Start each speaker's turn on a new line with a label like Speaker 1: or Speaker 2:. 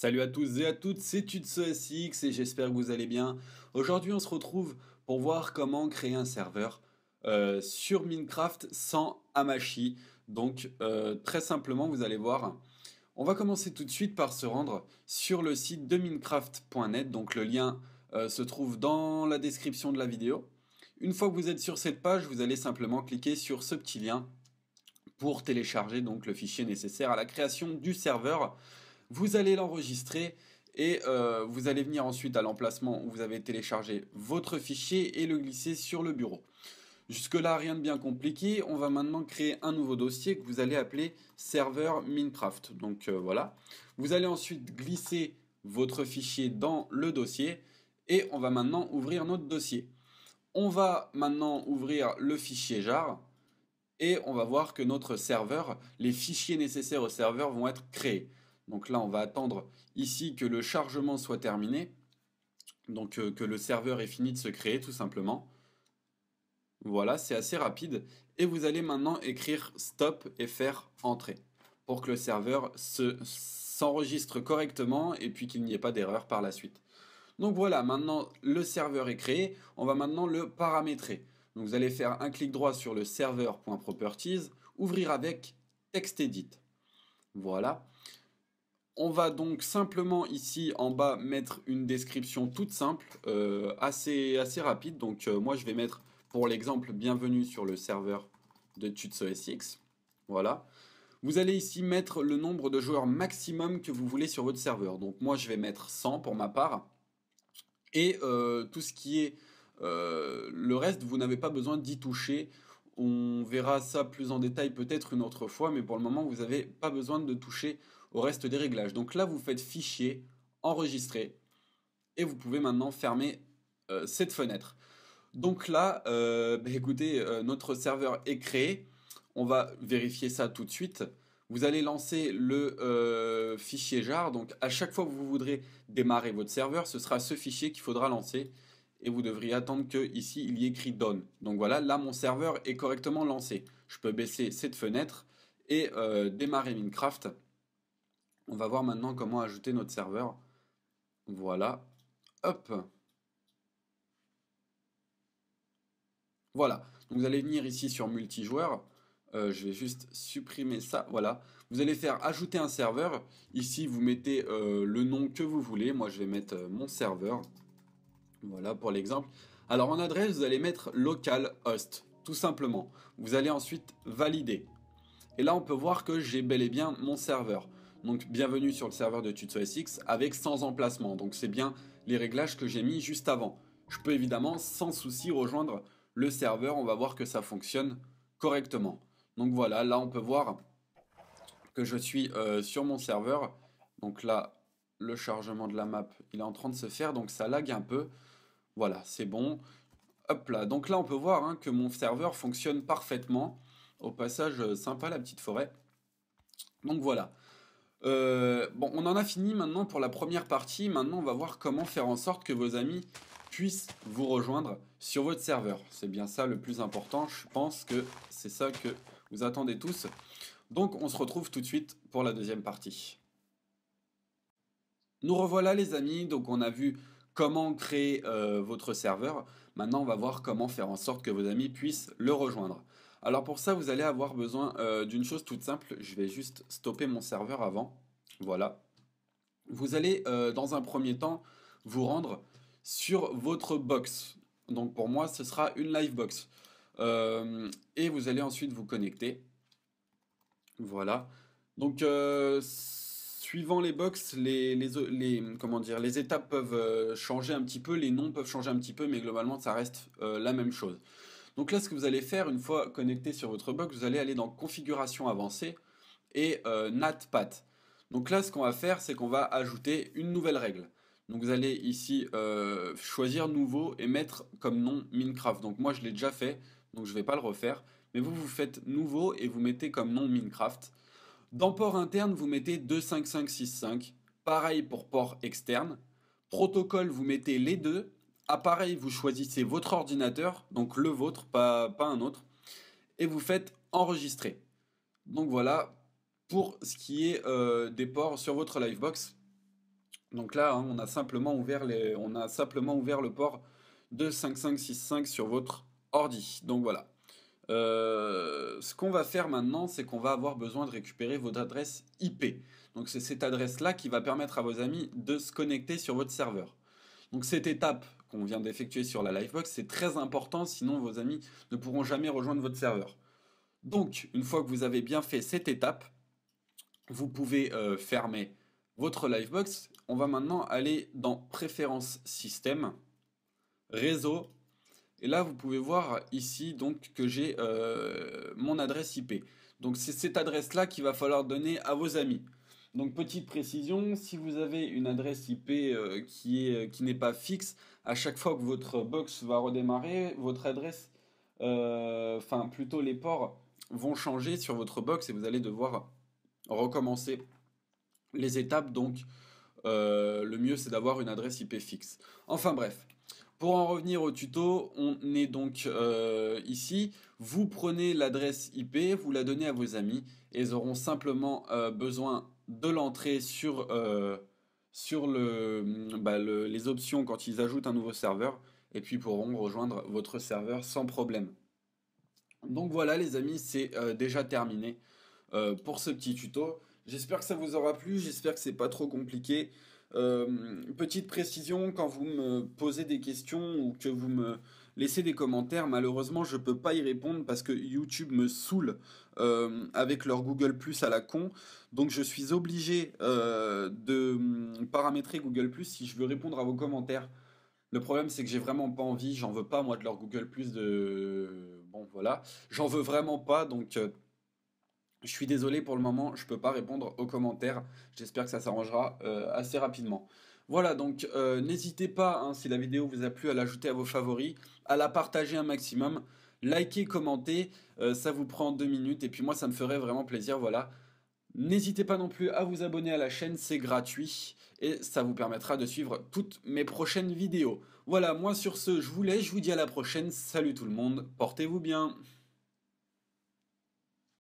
Speaker 1: Salut à tous et à toutes, c'est SX et j'espère que vous allez bien. Aujourd'hui, on se retrouve pour voir comment créer un serveur euh, sur Minecraft sans Hamachi. Donc, euh, très simplement, vous allez voir. On va commencer tout de suite par se rendre sur le site de Minecraft.net. Donc, le lien euh, se trouve dans la description de la vidéo. Une fois que vous êtes sur cette page, vous allez simplement cliquer sur ce petit lien pour télécharger donc le fichier nécessaire à la création du serveur. Vous allez l'enregistrer et euh, vous allez venir ensuite à l'emplacement où vous avez téléchargé votre fichier et le glisser sur le bureau. Jusque-là, rien de bien compliqué. On va maintenant créer un nouveau dossier que vous allez appeler serveur Minecraft. Donc euh, voilà. Vous allez ensuite glisser votre fichier dans le dossier et on va maintenant ouvrir notre dossier. On va maintenant ouvrir le fichier jar et on va voir que notre serveur, les fichiers nécessaires au serveur vont être créés. Donc là, on va attendre ici que le chargement soit terminé. Donc euh, que le serveur ait fini de se créer tout simplement. Voilà, c'est assez rapide. Et vous allez maintenant écrire stop et faire entrer pour que le serveur s'enregistre correctement et puis qu'il n'y ait pas d'erreur par la suite. Donc voilà, maintenant le serveur est créé, on va maintenant le paramétrer. Donc vous allez faire un clic droit sur le serveur.properties, ouvrir avec TextEdit. Voilà. On va donc simplement ici en bas mettre une description toute simple, euh, assez, assez rapide. Donc euh, moi je vais mettre pour l'exemple bienvenue sur le serveur de TutsosX ». Voilà. Vous allez ici mettre le nombre de joueurs maximum que vous voulez sur votre serveur. Donc moi je vais mettre 100 pour ma part. Et euh, tout ce qui est le reste, vous n'avez pas besoin d'y toucher. On verra ça plus en détail peut-être une autre fois, mais pour le moment vous n'avez pas besoin de toucher au reste des réglages. Donc là, vous faites fichier, enregistrer, et vous pouvez maintenant fermer euh, cette fenêtre. Donc là, euh, bah, écoutez, euh, notre serveur est créé. On va vérifier ça tout de suite. Vous allez lancer le fichier jar. Donc à chaque fois que vous voudrez démarrer votre serveur, ce sera ce fichier qu'il faudra lancer. Et vous devriez attendre que ici il y ait écrit done. Donc voilà, là mon serveur est correctement lancé. Je peux baisser cette fenêtre et démarrer Minecraft. On va voir maintenant comment ajouter notre serveur. Voilà. Hop. Voilà. Donc vous allez venir ici sur multijoueur. Euh, je vais juste supprimer ça. Voilà. Vous allez faire ajouter un serveur. Ici, vous mettez euh, le nom que vous voulez. Moi, je vais mettre euh, mon serveur. Voilà pour l'exemple. Alors, en adresse, vous allez mettre localhost. Tout simplement. Vous allez ensuite valider. Et là, on peut voir que j'ai bel et bien mon serveur. Donc bienvenue sur le serveur de TutsoSX avec sans emplacement. Donc c'est bien les réglages que j'ai mis juste avant. Je peux évidemment sans souci rejoindre le serveur, on va voir que ça fonctionne correctement. Donc voilà, là on peut voir que je suis euh, sur mon serveur. Donc là, le chargement de la map, il est en train de se faire, donc ça lague un peu. Voilà, c'est bon. Hop là, donc là on peut voir hein, que mon serveur fonctionne parfaitement. Au passage, euh, sympa la petite forêt. Donc voilà. Euh, bon, on en a fini maintenant pour la première partie. Maintenant, on va voir comment faire en sorte que vos amis puissent vous rejoindre sur votre serveur. C'est bien ça le plus important. Je pense que c'est ça que vous attendez tous. Donc, on se retrouve tout de suite pour la deuxième partie. Nous revoilà les amis. Donc, on a vu comment créer euh, votre serveur. Maintenant, on va voir comment faire en sorte que vos amis puissent le rejoindre. Alors pour ça, vous allez avoir besoin euh, d'une chose toute simple. Je vais juste stopper mon serveur avant. Voilà. Vous allez, euh, dans un premier temps, vous rendre sur votre box. Donc pour moi, ce sera une live box. Euh, et vous allez ensuite vous connecter. Voilà. Donc suivant les box, les, comment dire, les étapes peuvent changer un petit peu, les noms peuvent changer un petit peu, mais globalement, ça reste la même chose. Donc là, ce que vous allez faire une fois connecté sur votre box, vous allez aller dans Configuration avancée et NAT euh, NatPat. Donc là, ce qu'on va faire, c'est qu'on va ajouter une nouvelle règle. Donc vous allez ici euh, choisir nouveau et mettre comme nom Minecraft. Donc moi, je l'ai déjà fait, donc je ne vais pas le refaire. Mais vous, vous faites nouveau et vous mettez comme nom Minecraft. Dans port interne, vous mettez 25565. Pareil pour port externe. Protocole, vous mettez les deux appareil, ah, vous choisissez votre ordinateur, donc le vôtre, pas, un autre, et vous faites enregistrer. Donc voilà pour ce qui est euh, des ports sur votre Livebox. Donc là, hein, on, a simplement ouvert le port de 5565 sur votre ordi. Donc voilà. Euh, ce qu'on va faire maintenant, c'est qu'on va avoir besoin de récupérer votre adresse IP. Donc c'est cette adresse-là qui va permettre à vos amis de se connecter sur votre serveur. Donc cette étape, qu'on vient d'effectuer sur la Livebox, c'est très important, sinon vos amis ne pourront jamais rejoindre votre serveur. Donc, une fois que vous avez bien fait cette étape, vous pouvez euh, fermer votre Livebox. On va maintenant aller dans Préférences système, Réseau, et là vous pouvez voir ici donc que j'ai euh, mon adresse IP. Donc c'est cette adresse là qu'il va falloir donner à vos amis. Donc petite précision, si vous avez une adresse IP euh, qui euh, qui n'est pas fixe, à chaque fois que votre box va redémarrer, votre adresse, euh, enfin plutôt les ports vont changer sur votre box et vous allez devoir recommencer les étapes. Donc le mieux c'est d'avoir une adresse IP fixe. Enfin bref. Pour en revenir au tuto, on est donc ici. Vous prenez l'adresse IP, vous la donnez à vos amis et ils auront simplement besoin de l'entrée sur, euh, sur bah, le, les options quand ils ajoutent un nouveau serveur et puis pourront rejoindre votre serveur sans problème. Donc voilà les amis, c'est euh, déjà terminé euh, pour ce petit tuto. J'espère que ça vous aura plu, j'espère que c'est pas trop compliqué. petite précision, quand vous me posez des questions ou que vous me Laissez des commentaires. Malheureusement, je ne peux pas y répondre parce que YouTube me saoule euh, avec leur Google Plus à la con. Donc, je suis obligé euh, de hum, paramétrer Google Plus si je veux répondre à vos commentaires. Le problème, c'est que j'ai vraiment pas envie. J'en veux pas moi de leur Google Plus de bon voilà. J'en veux vraiment pas. Donc euh, je suis désolé pour le moment, je ne peux pas répondre aux commentaires. J'espère que ça s'arrangera assez rapidement. Voilà, donc euh, n'hésitez pas, hein, si la vidéo vous a plu, à l'ajouter à vos favoris, à la partager un maximum, liker, commenter, euh, ça vous prend deux minutes, et puis moi, ça me ferait vraiment plaisir, voilà. N'hésitez pas non plus à vous abonner à la chaîne, c'est gratuit, et ça vous permettra de suivre toutes mes prochaines vidéos. Voilà, moi sur ce, je vous laisse, je vous dis à la prochaine, salut tout le monde, portez-vous bien